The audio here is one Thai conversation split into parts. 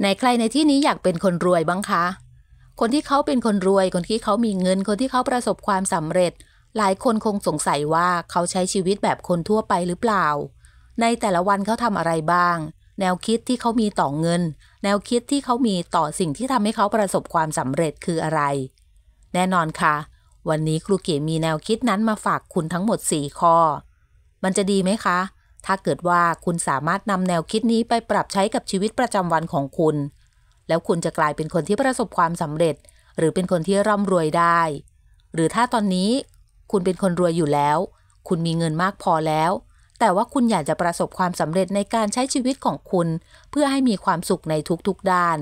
ไหนใครในที่นี้อยากเป็นคนรวยบ้างคะ คนที่เขาเป็นคนรวย คนที่เขามีเงิน คนที่เขาประสบความสำเร็จ หลายคนคงสงสัยว่าเขาใช้ชีวิตแบบคนทั่วไปหรือเปล่า ในแต่ละวันเขาทำอะไรบ้าง แนวคิดที่เขามีต่อเงิน แนวคิดที่เขามีต่อสิ่งที่ทำให้เขาประสบความสำเร็จคืออะไร แน่นอนคะ่ะวันนี้ครูเก๋มีแนวคิดนั้นมาฝากคุณทั้งหมด4ข้อ มันจะดีไหมคะถ้าเกิดว่าคุณสามารถนำแนวคิดนี้ไปปรับใช้กับชีวิตประจำวันของคุณ แล้วคุณจะกลายเป็นคนที่ประสบความสำเร็จ หรือเป็นคนที่ร่ำรวยได้ หรือถ้าตอนนี้ คุณเป็นคนรวยอยู่แล้ว คุณมีเงินมากพอแล้ว แต่ว่าคุณอยากจะประสบความสำเร็จในการใช้ชีวิตของคุณ เพื่อให้มีความสุขในทุกๆด้าน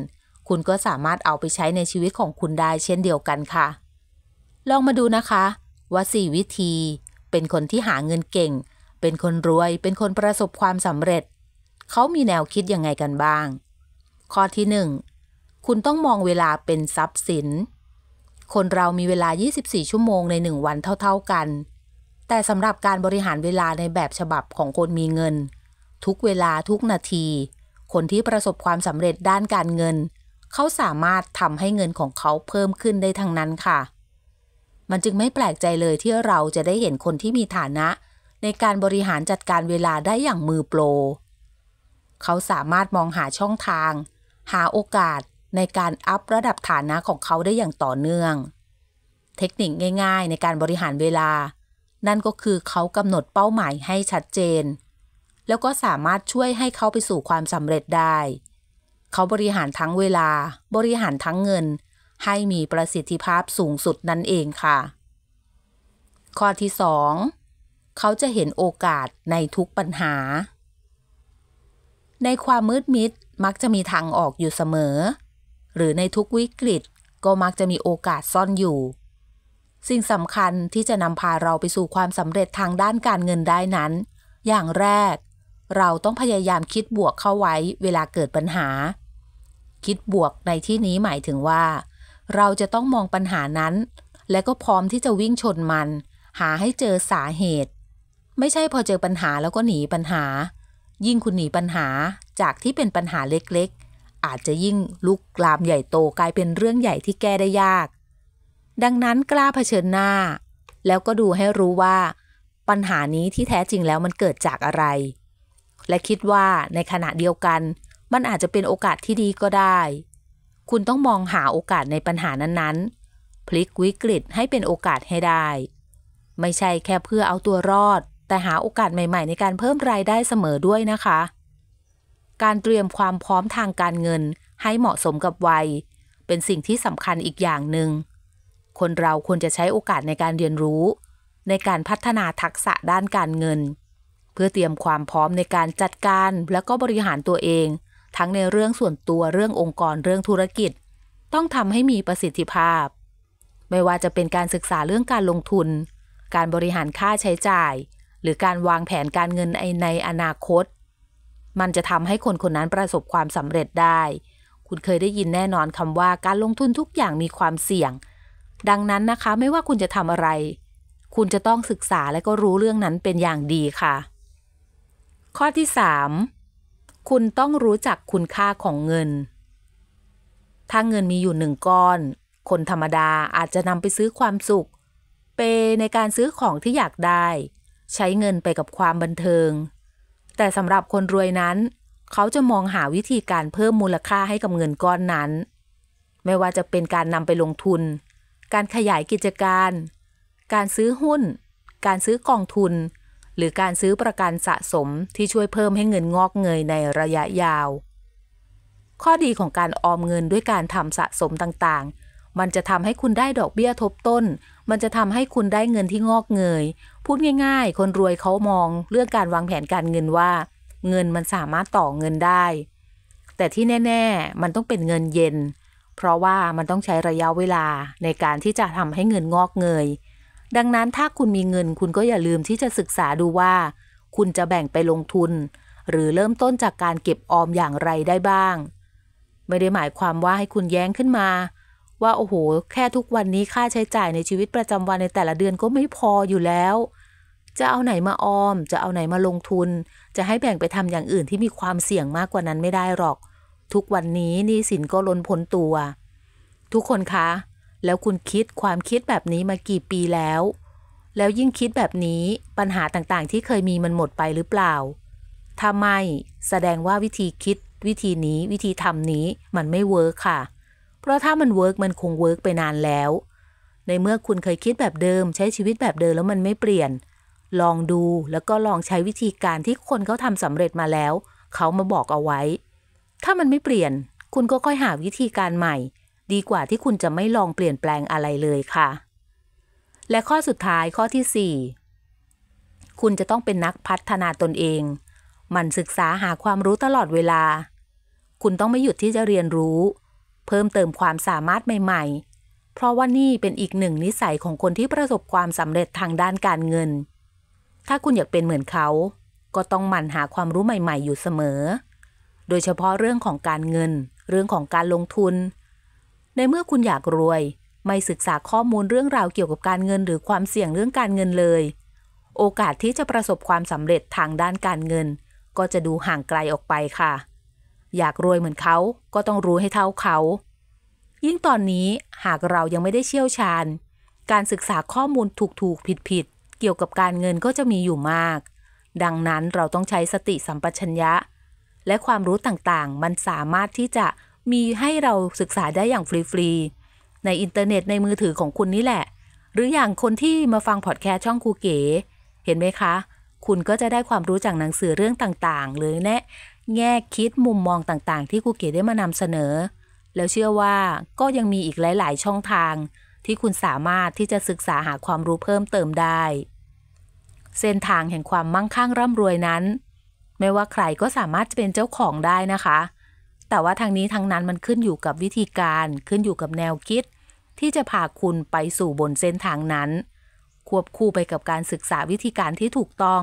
คุณก็สามารถเอาไปใช้ในชีวิตของคุณได้ เช่นเดียวกันค่ะ ลองมาดูนะคะ ว่า 4 วิธี เป็นคนที่หาเงินเก่งเป็นคนรวย เป็นคนประสบความสำเร็จ เขามีแนวคิดยังไงกันบ้าง ข้อที่หนึ่งคุณต้องมองเวลาเป็นทรัพย์สิน คนเรามีเวลา 24 ชั่วโมงใน1วันเท่าๆ กัน แต่สำหรับการบริหารเวลาในแบบฉบับของคนมีเงิน ทุกเวลาทุกนาที คนที่ประสบความสำเร็จด้านการเงิน เขาสามารถทำให้เงินของเขาเพิ่มขึ้นได้ทั้งนั้นค่ะ มันจึงไม่แปลกใจเลยที่เราจะได้เห็นคนที่มีฐานะในการบริหารจัดการเวลาได้อย่างมือโปร เขาสามารถมองหาช่องทาง หาโอกาสในการอัพระดับฐานะของเขาได้อย่างต่อเนื่อง เทคนิคง่ายๆ ในการบริหารเวลา นั่นก็คือเขากำหนดเป้าหมายให้ชัดเจน แล้วก็สามารถช่วยให้เขาไปสู่ความสำเร็จได้ เขาบริหารทั้งเวลา บริหารทั้งเงิน ให้มีประสิทธิภาพสูงสุดนั่นเองค่ะ ข้อที่ 2เขาจะเห็นโอกาสในทุกปัญหา ในความมืดมิดมักจะมีทางออกอยู่เสมอ หรือในทุกวิกฤตก็มักจะมีโอกาสซ่อนอยู่ สิ่งสำคัญที่จะนำพาเราไปสู่ความสำเร็จทางด้านการเงินได้นั้น อย่างแรก เราต้องพยายามคิดบวกเข้าไว้เวลาเกิดปัญหา คิดบวกในที่นี้หมายถึงว่า เราจะต้องมองปัญหานั้น และก็พร้อมที่จะวิ่งชนมัน หาให้เจอสาเหตุไม่ใช่พอเจอปัญหาแล้วก็หนีปัญหา ยิ่งคุณหนีปัญหา จากที่เป็นปัญหาเล็กๆ อาจจะยิ่งลุกลามใหญ่โตกลายเป็นเรื่องใหญ่ที่แก้ได้ยาก ดังนั้นกล้าเผชิญหน้า แล้วก็ดูให้รู้ว่า ปัญหานี้ที่แท้จริงแล้วมันเกิดจากอะไร และคิดว่าในขณะเดียวกันมันอาจจะเป็นโอกาสที่ดีก็ได้ คุณต้องมองหาโอกาสในปัญหานั้นๆ พลิกวิกฤตให้เป็นโอกาสให้ได้ ไม่ใช่แค่เพื่อเอาตัวรอดแต่หาโอกาสใหม่ๆในการเพิ่มรายได้เสมอด้วยนะคะ การเตรียมความพร้อมทางการเงินให้เหมาะสมกับวัย เป็นสิ่งที่สำคัญอีกอย่างหนึ่ง คนเราควรจะใช้โอกาสในการเรียนรู้ ในการพัฒนาทักษะด้านการเงิน เพื่อเตรียมความพร้อมในการจัดการและก็บริหารตัวเอง ทั้งในเรื่องส่วนตัวเรื่ององค์กรเรื่องธุรกิจ ต้องทำให้มีประสิทธิภาพ ไม่ว่าจะเป็นการศึกษาเรื่องการลงทุน การบริหารค่าใช้จ่ายหรือการวางแผนการเงินในอนาคต มันจะทำให้คนคนนั้นประสบความสำเร็จได้ คุณเคยได้ยินแน่นอนคำว่าการลงทุนทุกอย่างมีความเสี่ยง ดังนั้นนะคะไม่ว่าคุณจะทำอะไร คุณจะต้องศึกษาและก็รู้เรื่องนั้นเป็นอย่างดีค่ะ ข้อที่ 3 คุณต้องรู้จักคุณค่าของเงิน ถ้าเงินมีอยู่หนึ่งก้อน คนธรรมดาอาจจะนำไปซื้อความสุขเปในการซื้อของที่อยากได้ใช้เงินไปกับความบันเทิง แต่สำหรับคนรวยนั้น เขาจะมองหาวิธีการเพิ่มมูลค่าให้กับเงินก้อนนั้น ไม่ว่าจะเป็นการนำไปลงทุน การขยายกิจการ การซื้อหุ้น การซื้อกองทุน หรือการซื้อประกันสะสมที่ช่วยเพิ่มให้เงินงอกเงยในระยะยาว ข้อดีของการออมเงินด้วยการทำสะสมต่างๆ มันจะทำให้คุณได้ดอกเบี้ยทบต้น มันจะทำให้คุณได้เงินที่งอกเงยพูดง่ายๆ คนรวยเขามองเรื่องการวางแผนการเงินว่า เงินมันสามารถต่อเงินได้ แต่ที่แน่ๆ มันต้องเป็นเงินเย็น เพราะว่ามันต้องใช้ระยะเวลาในการที่จะทำให้เงินงอกเงย ดังนั้นถ้าคุณมีเงินคุณก็อย่าลืมที่จะศึกษาดูว่า คุณจะแบ่งไปลงทุน หรือเริ่มต้นจากการเก็บออมอย่างไรได้บ้าง ไม่ได้หมายความว่าให้คุณแย้งขึ้นมา ว่าโอ้โห แค่ทุกวันนี้ค่าใช้จ่ายในชีวิตประจำวันในแต่ละเดือนก็ไม่พออยู่แล้วจะเอาไหนมาออม จะเอาไหนมาลงทุน จะให้แบ่งไปทำอย่างอื่นที่มีความเสี่ยงมากกว่านั้นไม่ได้หรอก ทุกวันนี้ นี่สินก็ล้นพ้นตัว ทุกคนคะ แล้วคุณคิดความคิดแบบนี้มากี่ปีแล้ว แล้วยิ่งคิดแบบนี้ ปัญหาต่างๆ ที่เคยมีมันหมดไปหรือเปล่า ถ้าไม่แสดงว่าวิธีคิด วิธีนี้วิธีทำนี้มันไม่เวิร์กค่ะ เพราะถ้ามันเวิร์กมันคงเวิร์กไปนานแล้ว ในเมื่อคุณเคยคิดแบบเดิม ใช้ชีวิตแบบเดิมแล้วมันไม่เปลี่ยนลองดูแล้วก็ลองใช้วิธีการที่คนเขาทำสำเร็จมาแล้ว เขามาบอกเอาไว้ ถ้ามันไม่เปลี่ยน คุณก็ค่อยหาวิธีการใหม่ ดีกว่าที่คุณจะไม่ลองเปลี่ยนแปลงอะไรเลยค่ะ และข้อสุดท้ายข้อที่ 4 คุณจะต้องเป็นนักพัฒนาตนเองมันศึกษาหาความรู้ตลอดเวลา คุณต้องไม่หยุดที่จะเรียนรู้ เพิ่มเติมความสามารถใหม่ ๆ เพราะว่านี่เป็นอีกหนึ่งนิสัยของคนที่ประสบความสำเร็จทางด้านการเงินถ้าคุณอยากเป็นเหมือนเขา ก็ต้องหมั่นหาความรู้ใหม่ๆ อยู่เสมอ โดยเฉพาะเรื่องของการเงิน เรื่องของการลงทุน ในเมื่อคุณอยากรวย ไม่ศึกษาข้อมูลเรื่องราวเกี่ยวกับการเงิน หรือความเสี่ยงเรื่องการเงินเลย โอกาสที่จะประสบความสำเร็จทางด้านการเงิน ก็จะดูห่างไกลออกไปค่ะ อยากรวยเหมือนเขาก็ต้องรู้ให้เท่าเขา ยิ่งตอนนี้ หากเรายังไม่ได้เชี่ยวชาญ การศึกษาข้อมูลถูกๆผิดกี่ยวกับการเงินก็จะมีอยู่มาก ดังนั้นเราต้องใช้สติสัมปชัญญะ และความรู้ต่างๆ มันสามารถที่จะมีให้เราศึกษาได้อย่างฟรี ๆ ในอินเทอร์เน็ตในมือถือของคุณนี่แหละ หรืออย่างคนที่มาฟังพอดแคสต์ช่องครูเก๋ เห็นไหมคะ คุณก็จะได้ความรู้จากหนังสือเรื่องต่าง ๆ หรือแนะแง่คิดมุมมองต่างๆ ที่ครูเก๋ได้มานำเสนอ แล้วเชื่อว่าก็ยังมีอีกหลายๆ ช่องทาง ที่คุณสามารถที่จะศึกษาหาความรู้เพิ่มเติมได้เส้นทางแห่งความมั่งคั่งร่ำรวยนั้นไม่ว่าใครก็สามารถจะเป็นเจ้าของได้นะคะ แต่ว่าทางนี้ทางนั้นมันขึ้นอยู่กับวิธีการ ขึ้นอยู่กับแนวคิด ที่จะพาคุณไปสู่บนเส้นทางนั้น ควบคู่ไปกับการศึกษาวิธีการที่ถูกต้อง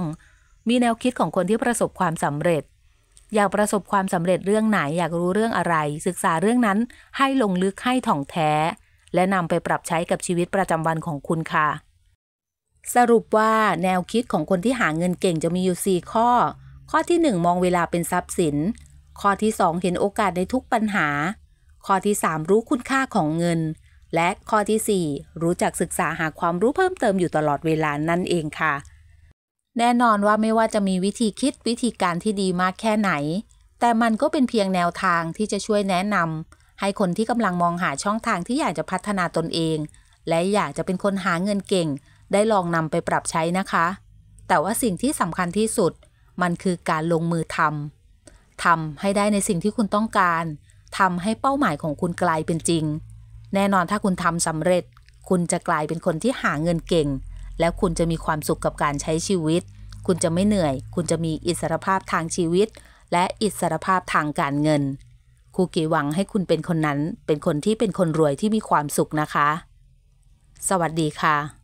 มีแนวคิดของคนที่ประสบความสำเร็จ อยากประสบความสำเร็จเรื่องไหนอยากรู้เรื่องอะไรศึกษาเรื่องนั้นให้ลงลึกให้ถ่องแท้ และนำไปปรับใช้กับชีวิตประจำวันของคุณค่ะสรุปว่าแนวคิดของคนที่หาเงินเก่งจะมีอยู่4ข้อ ข้อที่ 1 มองเวลาเป็นทรัพย์สิน ข้อที่ 2 เห็นโอกาสในทุกปัญหา ข้อที่ 3 รู้คุณค่าของเงิน และข้อที่ 4 รู้จักศึกษาหาความรู้เพิ่มเติมอยู่ตลอดเวลานั่นเองค่ะ แน่นอนว่าไม่ว่าจะมีวิธีคิดวิธีการที่ดีมากแค่ไหน แต่มันก็เป็นเพียงแนวทางที่จะช่วยแนะนำให้คนที่กำลังมองหาช่องทางที่อยากจะพัฒนาตนเอง และอยากจะเป็นคนหาเงินเก่งได้ลองนำไปปรับใช้นะคะ แต่ว่าสิ่งที่สำคัญที่สุด มันคือการลงมือทำ ทำให้ได้ในสิ่งที่คุณต้องการ ทำให้เป้าหมายของคุณกลายเป็นจริง แน่นอนถ้าคุณทำสำเร็จ คุณจะกลายเป็นคนที่หาเงินเก่ง และคุณจะมีความสุขกับการใช้ชีวิต คุณจะไม่เหนื่อย คุณจะมีอิสรภาพทางชีวิต และอิสรภาพทางการเงิน ครูกีหวังให้คุณเป็นคนนั้น เป็นคนที่เป็นคนรวยที่มีความสุขนะคะ สวัสดีค่ะ